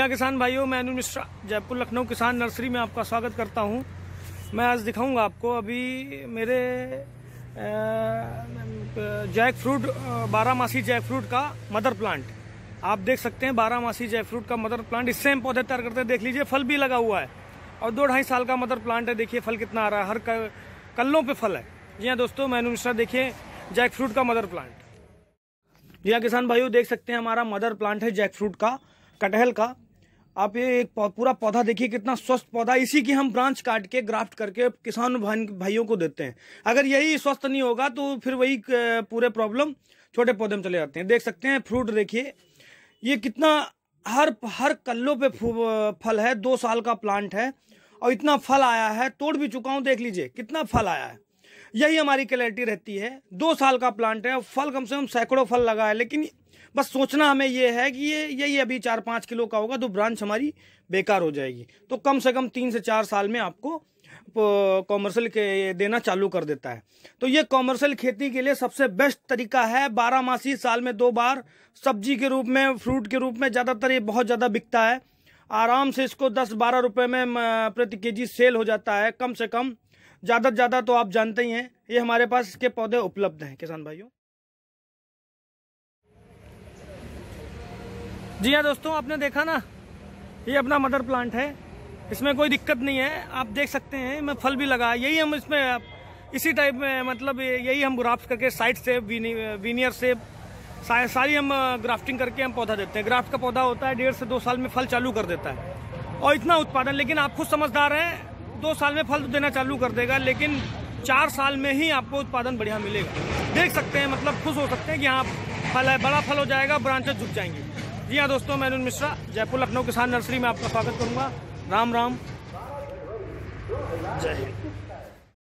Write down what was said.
हाँ किसान भाइयों मैं अनिल मिश्रा जयपुर लखनऊ किसान नर्सरी में आपका स्वागत करता हूँ मैं आज दिखाऊंगा आपको अभी मेरे जैक फ्रूट बारह मासी जैक फ्रूट का मदर प्लांट आप देख सकते हैं बारह मासी जैक फ्रूट का मदर प्लांट इससे हम पौधे तैयार करते हैं देख लीजिए फल भी लगा हुआ है और दो ढाई साल का मदर प्लांट है देखिए फल कितना आ रहा है हर कल्लों पर फल है जी हाँ दोस्तों मैं मिश्रा देखिए जैक फ्रूट का मदर प्लांट जी हाँ किसान भाइयों देख सकते हैं हमारा मदर प्लांट है जैक फ्रूट का कटहल का आप ये एक पूरा पौधा देखिए कितना स्वस्थ पौधा इसी की हम ब्रांच काट के ग्राफ्ट करके किसान भाइयों को देते हैं अगर यही स्वस्थ नहीं होगा तो फिर वही पूरे प्रॉब्लम छोटे पौधे में चले जाते हैं देख सकते हैं फ्रूट देखिए ये कितना हर हर कल्लों पे फल है दो साल का प्लांट है और इतना फल आया है तोड़ भी चुका हूँ देख लीजिए कितना फल आया है यही हमारी क्लैरिटी रहती है दो साल का प्लांट है फल कम से कम सैकड़ों फल लगा है लेकिन बस सोचना हमें यह है कि ये यही अभी चार पाँच किलो का होगा तो ब्रांच हमारी बेकार हो जाएगी तो कम से कम तीन से चार साल में आपको कॉमर्शल के देना चालू कर देता है तो ये कॉमर्शल खेती के लिए सबसे बेस्ट तरीका है बारह मासी साल में दो बार सब्जी के रूप में फ्रूट के रूप में ज़्यादातर ये बहुत ज़्यादा बिकता है आराम से इसको दस बारह रुपये में प्रति के सेल हो जाता है कम से कम ज़्यादा से ज़्यादा तो आप जानते ही हैं ये हमारे पास इसके पौधे उपलब्ध हैं किसान भाइयों जी हाँ दोस्तों आपने देखा ना ये अपना मदर प्लांट है इसमें कोई दिक्कत नहीं है आप देख सकते हैं मैं फल भी लगा यही हम इसमें इसी टाइप में मतलब यही हम ग्राफ्ट करके साइड से वीनियर से सारी हम ग्राफ्टिंग करके हम पौधा देते हैं ग्राफ्ट का पौधा होता है डेढ़ से दो साल में फल चालू कर देता है और इतना उत्पादन लेकिन आप खुद समझदार हैं दो साल में फल तो देना चालू कर देगा लेकिन चार साल में ही आपको उत्पादन बढ़िया मिलेगा देख सकते हैं मतलब खुश हो सकते हैं कि हाँ फल है बड़ा फल हो जाएगा ब्रांचेज झुक जाएंगे जी हाँ दोस्तों मैं अनुन मिश्रा जयपुर लखनऊ किसान नर्सरी में आपका स्वागत करूँगा राम राम जय हिंद